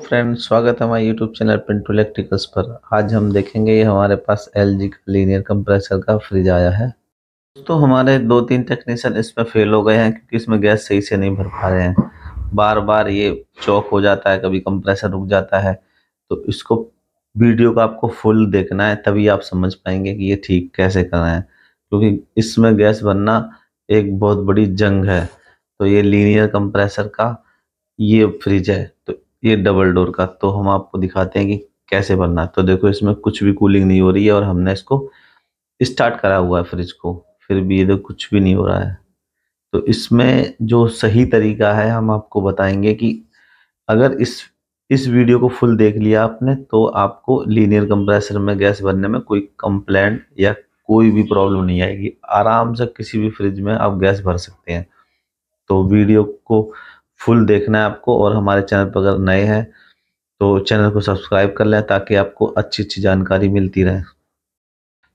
friends स्वागत है हमारे यूट्यूब चैनल पिंटू इलेक्ट्रिकल्स पर आज हम देखेंगे ये हमारे पास एल का लीनियर कंप्रेसर का फ्रिज आया है दोस्तों हमारे दो तीन टेक्नीशियन इसमें फेल हो गए हैं क्योंकि इसमें गैस सही से नहीं भर पा रहे हैं बार बार ये चौक हो जाता है कभी कंप्रेसर रुक जाता है तो इसको वीडियो का आपको फुल देखना है तभी आप समझ पाएंगे कि ये ठीक कैसे करना है क्योंकि इसमें गैस भरना एक बहुत बड़ी जंग है तो ये लीनियर कंप्रेसर का ये फ्रिज है तो ये डबल डोर का तो हम आपको दिखाते हैं कि कैसे बनना है तो देखो इसमें कुछ भी कूलिंग नहीं हो रही है और हमने इसको स्टार्ट करा हुआ है फ्रिज को फिर भी ये कुछ भी नहीं हो रहा है तो इसमें जो सही तरीका है हम आपको बताएंगे कि अगर इस इस वीडियो को फुल देख लिया आपने तो आपको लीनियर कंप्रेसर में गैस भरने में कोई कंप्लेंट या कोई भी प्रॉब्लम नहीं आएगी आराम से किसी भी फ्रिज में आप गैस भर सकते हैं तो वीडियो को फुल देखना है आपको और हमारे चैनल पर अगर नए हैं तो चैनल को सब्सक्राइब कर लें ताकि आपको अच्छी अच्छी जानकारी मिलती रहे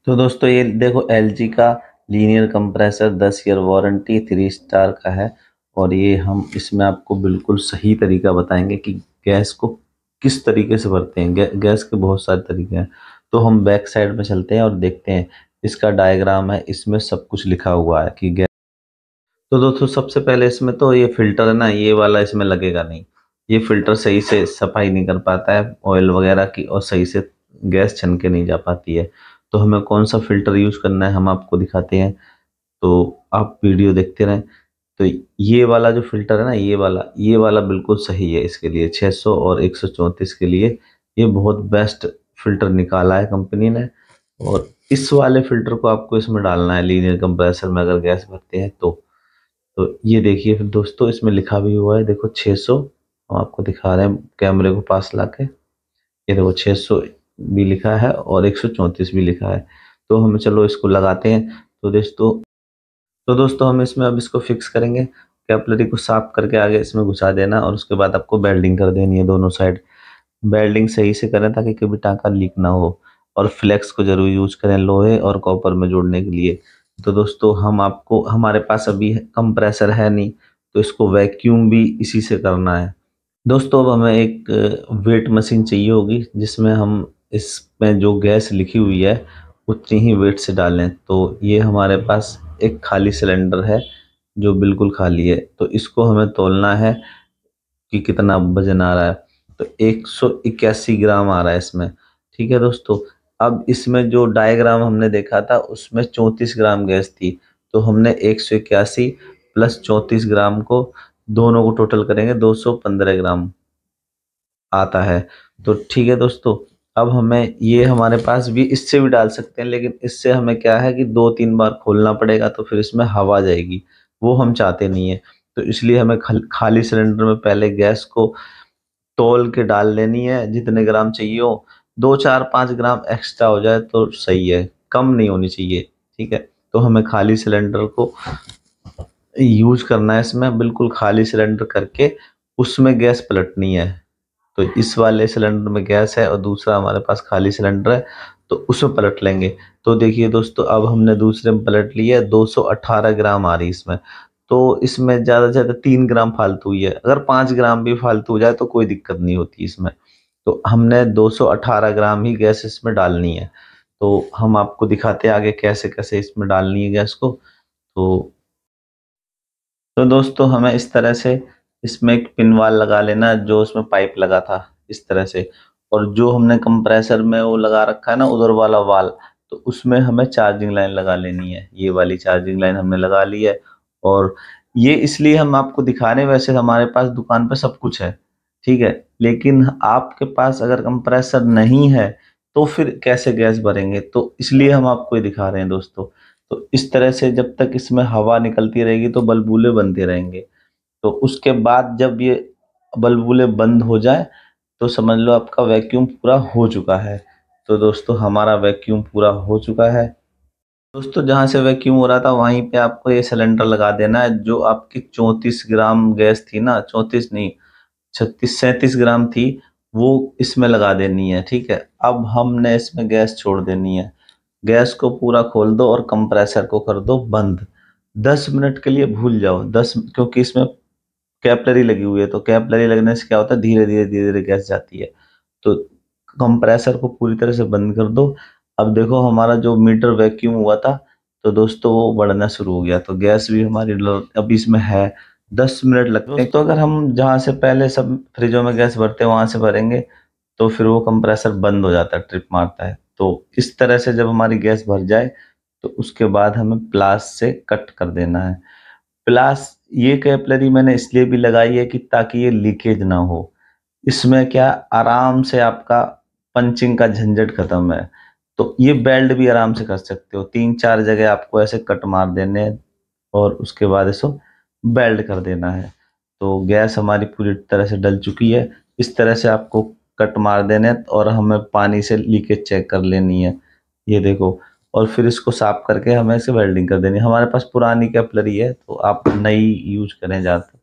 तो दोस्तों ये देखो एल का लीनियर कंप्रेसर दस ईयर वारंटी थ्री स्टार का है और ये हम इसमें आपको बिल्कुल सही तरीका बताएंगे कि गैस को किस तरीके से भरते हैं गै, गैस के बहुत सारे तरीके हैं तो हम बैक साइड में चलते हैं और देखते हैं इसका डायग्राम है इसमें सब कुछ लिखा हुआ है कि गैस तो दोस्तों सबसे पहले इसमें तो ये फिल्टर है ना ये वाला इसमें लगेगा नहीं ये फिल्टर सही से सफाई नहीं कर पाता है ऑयल वगैरह की और सही से गैस छन के नहीं जा पाती है तो हमें कौन सा फिल्टर यूज़ करना है हम आपको दिखाते हैं तो आप वीडियो देखते रहें तो ये वाला जो फिल्टर है ना ये वाला ये वाला बिल्कुल सही है इसके लिए 600 और 134 के लिए ये बहुत बेस्ट फिल्टर निकाला है कंपनी ने और इस वाले फिल्टर को आपको इसमें डालना है लीनियर कंप्रेसर में अगर गैस भरते हैं तो तो ये देखिए फिर दोस्तों इसमें लिखा भी हुआ है देखो 600 हम आपको दिखा रहे हैं कैमरे को पास ला के ये देखो 600 भी लिखा है और 134 भी लिखा है तो हम चलो इसको लगाते हैं तो दोस्तों तो दोस्तों हम इसमें अब इसको फिक्स करेंगे कैपलरी को साफ करके आगे इसमें घुसा देना और उसके बाद आपको बेल्डिंग कर देनी है दोनों साइड बेल्डिंग सही से करें ताकि कभी टाँका लीक ना हो और फ्लेक्स को जरूर यूज करें लोहे और कॉपर में जोड़ने के लिए तो दोस्तों हम आपको हमारे पास अभी कंप्रेसर है नहीं तो इसको वैक्यूम भी इसी से करना है दोस्तों अब हमें एक वेट uh, मशीन चाहिए होगी जिसमें हम इसमें जो गैस लिखी हुई है उतनी ही वेट से डालें तो ये हमारे पास एक खाली सिलेंडर है जो बिल्कुल खाली है तो इसको हमें तोलना है कि कितना वजन आ रहा है तो एक ग्राम आ रहा है इसमें ठीक है दोस्तों अब इसमें जो डायग्राम हमने देखा था उसमें चौंतीस ग्राम गैस थी तो हमने एक सौ इक्यासी प्लस चौंतीस ग्राम को दोनों को टोटल करेंगे दो सौ पंद्रह ग्राम आता है तो ठीक है दोस्तों अब हमें ये हमारे पास भी इससे भी डाल सकते हैं लेकिन इससे हमें क्या है कि दो तीन बार खोलना पड़ेगा तो फिर इसमें हवा जाएगी वो हम चाहते नहीं है तो इसलिए हमें खाली सिलेंडर में पहले गैस को तोल के डाल लेनी है जितने ग्राम चाहिए हो दो चार पाँच ग्राम एक्स्ट्रा हो जाए तो सही है कम नहीं होनी चाहिए ठीक है तो हमें खाली सिलेंडर को यूज करना है इसमें बिल्कुल खाली सिलेंडर करके उसमें गैस पलटनी है तो इस वाले सिलेंडर में गैस है और दूसरा हमारे पास खाली सिलेंडर है तो उसमें पलट लेंगे तो देखिए दोस्तों अब हमने दूसरे में पलट लिया है 218 ग्राम आ रही इसमें तो इसमें ज़्यादा से ज़्यादा तीन ग्राम फालतू ही है अगर पाँच ग्राम भी फालतू हो जाए तो कोई दिक्कत नहीं होती इसमें तो हमने 218 ग्राम ही गैस इसमें डालनी है तो हम आपको दिखाते हैं आगे कैसे कैसे इसमें डालनी है गैस को तो तो दोस्तों हमें इस तरह से इसमें एक पिन वाल लगा लेना जो उसमें पाइप लगा था इस तरह से और जो हमने कंप्रेसर में वो लगा रखा है ना उधर वाला वाल तो उसमें हमें चार्जिंग लाइन लगा लेनी है ये वाली चार्जिंग लाइन हमने लगा ली है और ये इसलिए हम आपको दिखा रहे हैं वैसे हमारे पास दुकान पर सब कुछ है ठीक है लेकिन आपके पास अगर कंप्रेसर नहीं है तो फिर कैसे गैस भरेंगे तो इसलिए हम आपको ये दिखा रहे हैं दोस्तों तो इस तरह से जब तक इसमें हवा निकलती रहेगी तो बलबूले बनते रहेंगे तो उसके बाद जब ये बलबूले बंद हो जाए तो समझ लो आपका वैक्यूम पूरा हो चुका है तो दोस्तों हमारा वैक्यूम पूरा हो चुका है दोस्तों जहाँ से वैक्यूम हो रहा था वहीं पे आपको ये सिलेंडर लगा देना है जो आपकी चौंतीस ग्राम गैस थी ना चौंतीस नहीं छत्तीस सैंतीस ग्राम थी वो इसमें लगा देनी है ठीक है अब हमने इसमें गैस छोड़ देनी है गैस को पूरा खोल दो और कंप्रेसर को कर दो बंद दस मिनट के लिए भूल जाओ दस क्योंकि इसमें कैपलरी लगी हुई है तो कैपलरी लगने से क्या होता है धीरे धीरे धीरे धीरे गैस जाती है तो कंप्रेसर को पूरी तरह से बंद कर दो अब देखो हमारा जो मीटर वैक्यूम हुआ था तो दोस्तों वो बढ़ना शुरू हो गया तो गैस भी हमारी अभी इसमें है दस मिनट लगते हैं तो अगर हम जहाँ से पहले सब फ्रिजों में गैस भरते हैं वहाँ से भरेंगे तो फिर वो कंप्रेसर बंद हो जाता है ट्रिप मारता है तो इस तरह से जब हमारी गैस भर जाए तो उसके बाद हमें प्लास से कट कर देना है प्लास ये कैपलरी मैंने इसलिए भी लगाई है कि ताकि ये लीकेज ना हो इसमें क्या आराम से आपका पंचिंग का झंझट खत्म है तो ये बेल्ट भी आराम से कर सकते हो तीन चार जगह आपको ऐसे कट मार देने और उसके बाद इसको वेल्ड कर देना है तो गैस हमारी पूरी तरह से डल चुकी है इस तरह से आपको कट मार देने और हमें पानी से लीकेज चेक कर लेनी है ये देखो और फिर इसको साफ करके हमें इसे वेल्डिंग कर देनी हमारे पास पुरानी कैपलरी है तो आप नई यूज करें ज़्यादा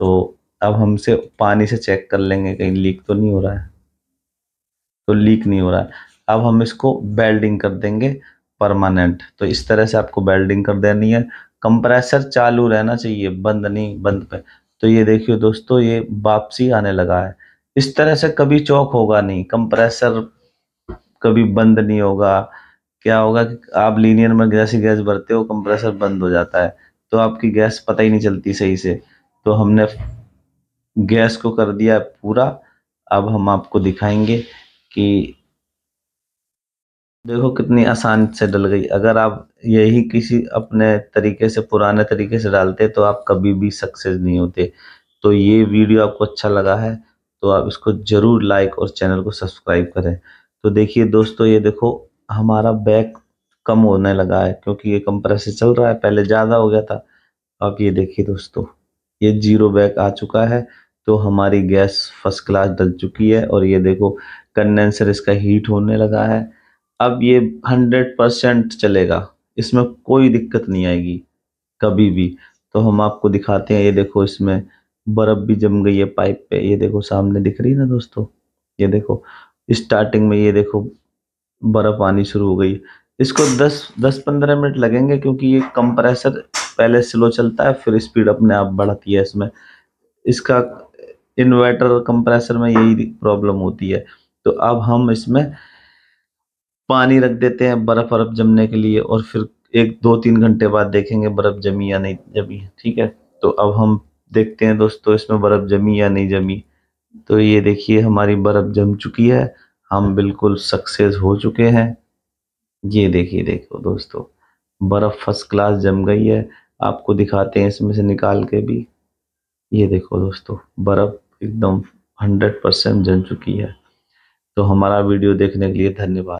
तो अब हमसे पानी से चेक कर लेंगे कहीं लीक तो नहीं हो रहा है तो लीक नहीं हो रहा है अब हम इसको बेल्डिंग कर देंगे परमानेंट तो इस तरह से आपको बेल्डिंग कर देनी है कंप्रेसर चालू रहना चाहिए बंद नहीं बंद पे तो ये देखिए दोस्तों ये वापसी आने लगा है इस तरह से कभी चौक होगा नहीं कंप्रेसर कभी बंद नहीं होगा क्या होगा कि आप लीनियर में ही गैस भरते हो कंप्रेसर बंद हो जाता है तो आपकी गैस पता ही नहीं चलती सही से तो हमने गैस को कर दिया पूरा अब हम आपको दिखाएंगे कि देखो कितनी आसान से डल गई अगर आप यही किसी अपने तरीके से पुराने तरीके से डालते तो आप कभी भी सक्सेस नहीं होते तो ये वीडियो आपको अच्छा लगा है तो आप इसको ज़रूर लाइक और चैनल को सब्सक्राइब करें तो देखिए दोस्तों ये देखो हमारा बैक कम होने लगा है क्योंकि ये कंप्रेसर चल रहा है पहले ज़्यादा हो गया था अब ये देखिए दोस्तों ये जीरो बैक आ चुका है तो हमारी गैस फर्स्ट क्लास डल चुकी है और ये देखो कंडेंसर इसका हीट होने लगा है अब ये हंड्रेड परसेंट चलेगा इसमें कोई दिक्कत नहीं आएगी कभी भी तो हम आपको दिखाते हैं ये देखो इसमें बर्फ़ भी जम गई है पाइप पे ये देखो सामने दिख रही है ना दोस्तों ये देखो स्टार्टिंग में ये देखो बर्फ़ आनी शुरू हो गई इसको 10 10 15 मिनट लगेंगे क्योंकि ये कंप्रेसर पहले स्लो चलता है फिर स्पीड अपने आप बढ़ती है इसमें इसका इन्वर्टर कंप्रेसर में यही प्रॉब्लम होती है तो अब हम इसमें पानी रख देते हैं बर्फ वर्फ जमने के लिए और फिर एक दो तीन घंटे बाद देखेंगे बर्फ जमी या नहीं जमी ठीक है तो अब हम देखते हैं दोस्तों इसमें बर्फ जमी या नहीं जमी तो ये देखिए हमारी बर्फ जम चुकी है हम बिल्कुल सक्सेस हो चुके हैं ये देखिए देखो दोस्तों बर्फ फर्स्ट क्लास जम गई है आपको दिखाते हैं इसमें से निकाल के भी ये देखो दोस्तों बर्फ एकदम हंड्रेड परसेंट जम चुकी है तो हमारा वीडियो देखने के लिए धन्यवाद